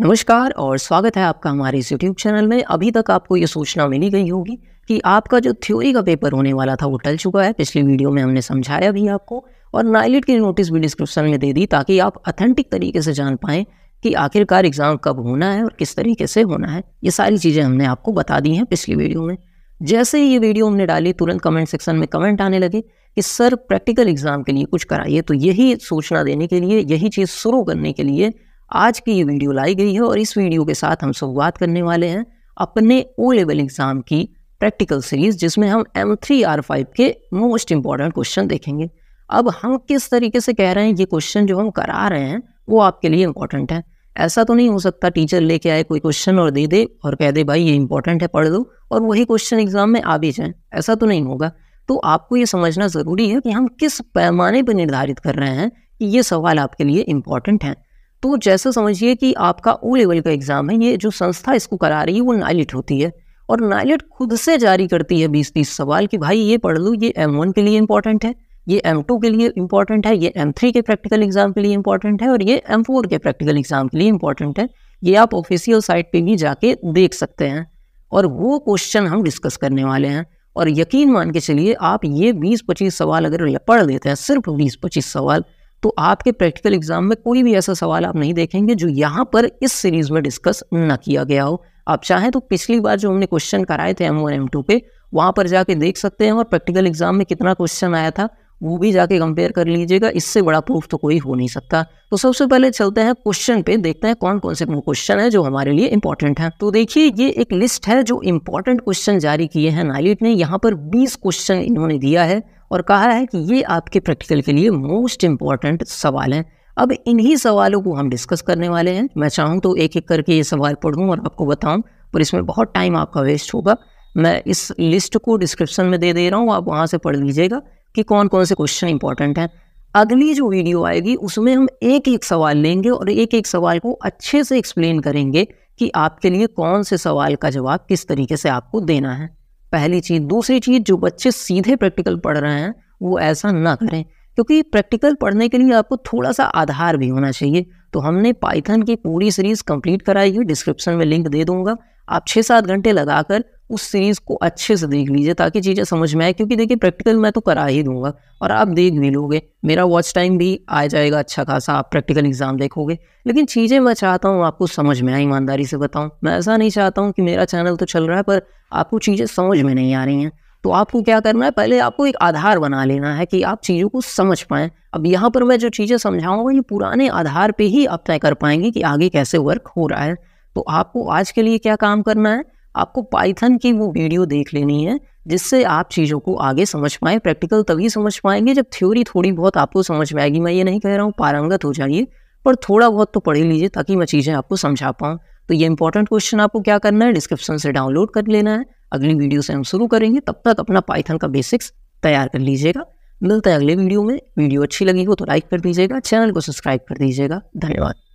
नमस्कार और स्वागत है आपका हमारे इस यूट्यूब चैनल में अभी तक आपको ये सूचना मिली गई होगी कि आपका जो थ्योरी का पेपर होने वाला था वो टल चुका है पिछली वीडियो में हमने समझाया भी आपको और नाइलेट की नोटिस भी डिस्क्रिप्शन में दे दी ताकि आप अथेंटिक तरीके से जान पाएँ कि आखिरकार एग्ज़ाम कब होना है और किस तरीके से होना है ये सारी चीज़ें हमने आपको बता दी हैं पिछली वीडियो में जैसे ही ये वीडियो हमने डाली तुरंत कमेंट सेक्शन में कमेंट आने लगे कि सर प्रैक्टिकल एग्ज़ाम के लिए कुछ कराइए तो यही सूचना देने के लिए यही चीज़ शुरू करने के लिए आज की ये वीडियो लाई गई है और इस वीडियो के साथ हम शुरुआत करने वाले हैं अपने ओ लेवल एग्ज़ाम की प्रैक्टिकल सीरीज जिसमें हम एम थ्री आर फाइव के मोस्ट इम्पॉर्टेंट क्वेश्चन देखेंगे अब हम किस तरीके से कह रहे हैं ये क्वेश्चन जो हम करा रहे हैं वो आपके लिए इम्पोर्टेंट है ऐसा तो नहीं हो सकता टीचर लेके आए कोई क्वेश्चन और दे दे और कह दे भाई ये इंपॉर्टेंट है पढ़ दो और वही क्वेश्चन एग्जाम में आ भी जाए ऐसा तो नहीं होगा तो आपको ये समझना ज़रूरी है कि हम किस पैमाने पर निर्धारित कर रहे हैं कि ये सवाल आपके लिए इम्पॉर्टेंट हैं तो जैसे समझिए कि आपका ओ लेवल का एग्ज़ाम है ये जो संस्था इसको करा रही है वो नाइलेट होती है और नाइलेट खुद से जारी करती है बीस तीस सवाल कि भाई ये पढ़ लो ये एम वन के लिए इंपॉर्टेंट है ये एम टू के लिए इंपॉर्टेंट है ये एम थ्री के प्रैक्टिकल एग्जाम के लिए इंपॉर्टेंट है और ये एम फोर के प्रैक्टिकल एग्जाम के लिए इंपॉर्टेंट है ये आप ऑफिशियल साइट पे भी जाके देख सकते हैं और वो क्वेश्चन हम डिस्कस करने वाले हैं और यकीन मान के चलिए आप ये बीस पच्चीस सवाल अगर पढ़ लेते हैं सिर्फ बीस पच्चीस सवाल तो आपके प्रैक्टिकल एग्जाम में कोई भी ऐसा सवाल आप नहीं देखेंगे जो यहाँ पर इस सीरीज में डिस्कस ना किया गया हो आप चाहें तो पिछली बार जो हमने क्वेश्चन कराए थे एम वन एम टू पे वहाँ पर जाके देख सकते हैं और प्रैक्टिकल एग्जाम में कितना क्वेश्चन आया था वो भी जाके कंपेयर कर लीजिएगा इससे बड़ा प्रूफ तो कोई हो नहीं सकता तो सबसे पहले चलते हैं क्वेश्चन पे देखते हैं कौन कौन से क्वेश्चन है जो हमारे लिए इंपॉर्टेंट है तो देखिए ये एक लिस्ट है जो इंपॉर्टेंट क्वेश्चन जारी किए हैं नाइलिट ने यहाँ पर बीस क्वेश्चन इन्होंने दिया है और कहा है कि ये आपके प्रैक्टिकल के लिए मोस्ट इम्पॉर्टेंट सवाल हैं अब इन्हीं सवालों को हम डिस्कस करने वाले हैं मैं चाहूँ तो एक एक करके ये सवाल पढ़ूँ और आपको बताऊँ पर इसमें बहुत टाइम आपका वेस्ट होगा मैं इस लिस्ट को डिस्क्रिप्शन में दे दे रहा हूँ आप वहाँ से पढ़ लीजिएगा कि कौन कौन से क्वेश्चन इंपॉर्टेंट हैं अगली जो वीडियो आएगी उसमें हम एक एक सवाल लेंगे और एक एक सवाल को अच्छे से एक्सप्लेन करेंगे कि आपके लिए कौन से सवाल का जवाब किस तरीके से आपको देना है पहली चीज़ दूसरी चीज़ जो बच्चे सीधे प्रैक्टिकल पढ़ रहे हैं वो ऐसा ना करें क्योंकि प्रैक्टिकल पढ़ने के लिए आपको थोड़ा सा आधार भी होना चाहिए तो हमने पाइथन की पूरी सीरीज़ कंप्लीट कराई है डिस्क्रिप्शन में लिंक दे दूंगा आप छः सात घंटे लगाकर उस सीरीज़ को अच्छे से देख लीजिए ताकि चीज़ें समझ में आए क्योंकि देखिए प्रैक्टिकल मैं तो करा ही दूंगा और आप देख भी लोगे मेरा वॉच टाइम भी आ जाएगा अच्छा खासा आप प्रैक्टिकल एग्ज़ाम देखोगे लेकिन चीज़ें मैं चाहता हूँ आपको समझ में आए ईमानदारी से बताऊँ मैं ऐसा नहीं चाहता हूँ कि मेरा चैनल तो चल रहा है पर आपको चीज़ें समझ में नहीं आ रही हैं तो आपको क्या करना है पहले आपको एक आधार बना लेना है कि आप चीज़ों को समझ पाएँ अब यहाँ पर मैं जो चीज़ें समझाऊँगा ये पुराने आधार पर ही आप तय कर पाएंगे कि आगे कैसे वर्क हो रहा है तो आपको आज के लिए क्या काम करना है आपको पाइथन की वो वीडियो देख लेनी है जिससे आप चीज़ों को आगे समझ पाएँ प्रैक्टिकल तभी समझ पाएंगे जब थ्योरी थोड़ी बहुत आपको समझ में आएगी मैं ये नहीं कह रहा हूँ पारंगत हो जाइए पर थोड़ा बहुत तो पढ़ ही लीजिए ताकि मैं चीज़ें आपको समझा पाऊँ तो ये इंपॉर्टेंट क्वेश्चन आपको क्या करना है डिस्क्रिप्शन से डाउनलोड कर लेना है अगली वीडियो से हम शुरू करेंगे तब तक अपना पाइथन का बेसिक्स तैयार कर लीजिएगा मिलते हैं अगले वीडियो में वीडियो अच्छी लगी हो तो लाइक कर दीजिएगा चैनल को सब्सक्राइब कर दीजिएगा धन्यवाद